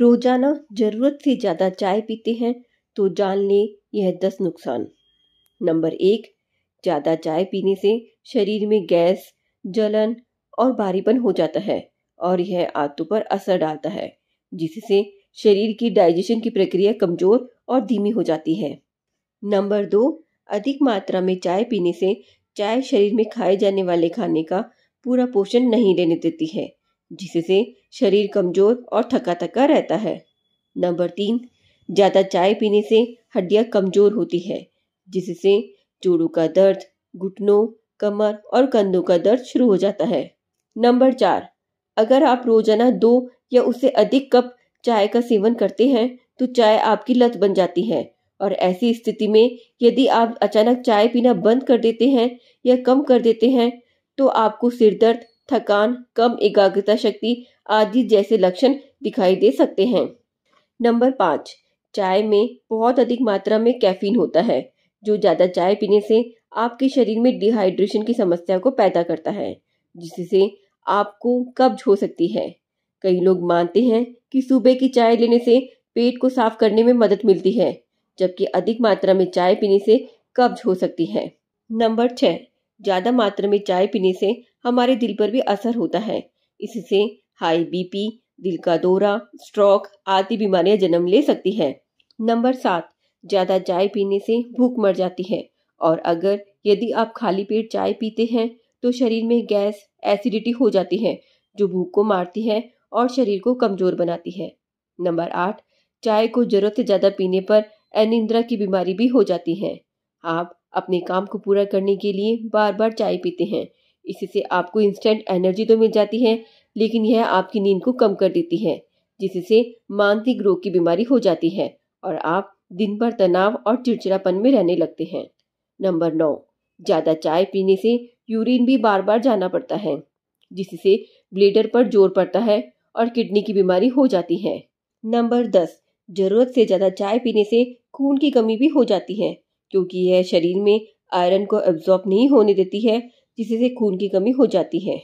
रोजाना ज़रूरत से ज़्यादा चाय पीते हैं तो जान लें यह दस नुकसान नंबर एक ज़्यादा चाय पीने से शरीर में गैस जलन और भारीपन हो जाता है और यह आंतों पर असर डालता है जिससे शरीर की डाइजेशन की प्रक्रिया कमज़ोर और धीमी हो जाती है नंबर दो अधिक मात्रा में चाय पीने से चाय शरीर में खाए जाने वाले खाने का पूरा पोषण नहीं लेने देती है जिससे शरीर कमजोर और थका थका रहता है नंबर तीन ज़्यादा चाय पीने से हड्डियां कमजोर होती है जिससे जोड़ों का दर्द घुटनों कमर और कंधों का दर्द शुरू हो जाता है नंबर चार अगर आप रोजाना दो या उससे अधिक कप चाय का सेवन करते हैं तो चाय आपकी लत बन जाती है और ऐसी स्थिति में यदि आप अचानक चाय पीना बंद कर देते हैं या कम कर देते हैं तो आपको सिर दर्द थकान कम एकाग्रता शक्ति आदि जैसे लक्षण दिखाई दे सकते हैं नंबर पाँच चाय में बहुत अधिक मात्रा में कैफीन होता है जो ज़्यादा चाय पीने से आपके शरीर में डिहाइड्रेशन की समस्या को पैदा करता है जिससे आपको कब्ज हो सकती है कई लोग मानते हैं कि सुबह की चाय लेने से पेट को साफ करने में मदद मिलती है जबकि अधिक मात्रा में चाय पीने से कब्ज हो सकती है नंबर छः ज़्यादा मात्रा में चाय पीने से हमारे दिल पर भी असर होता है इससे हाई बीपी दिल का दौरा स्ट्रोक आदि बीमारियां जन्म ले सकती है नंबर सात ज़्यादा चाय पीने से भूख मर जाती है और अगर यदि आप खाली पेट चाय पीते हैं तो शरीर में गैस एसिडिटी हो जाती है जो भूख को मारती है और शरीर को कमजोर बनाती है नंबर आठ चाय को जरूरत से ज़्यादा पीने पर अनिंद्रा की बीमारी भी हो जाती है आप अपने काम को पूरा करने के लिए बार बार चाय पीते हैं इससे आपको इंस्टेंट एनर्जी तो मिल जाती है लेकिन यह आपकी नींद को कम कर देती है जिससे मानसिक रोग की बीमारी हो जाती है और आप दिन भर तनाव और चिड़चिड़ापन में रहने लगते हैं नंबर नौ ज़्यादा चाय पीने से यूरिन भी बार बार जाना पड़ता है जिससे ब्लेडर पर जोर पड़ता है और किडनी की बीमारी हो जाती है नंबर दस जरूरत से ज़्यादा चाय पीने से खून की कमी भी हो जाती है क्योंकि यह शरीर में आयरन को एब्जॉर्ब नहीं होने देती है जिससे खून की कमी हो जाती है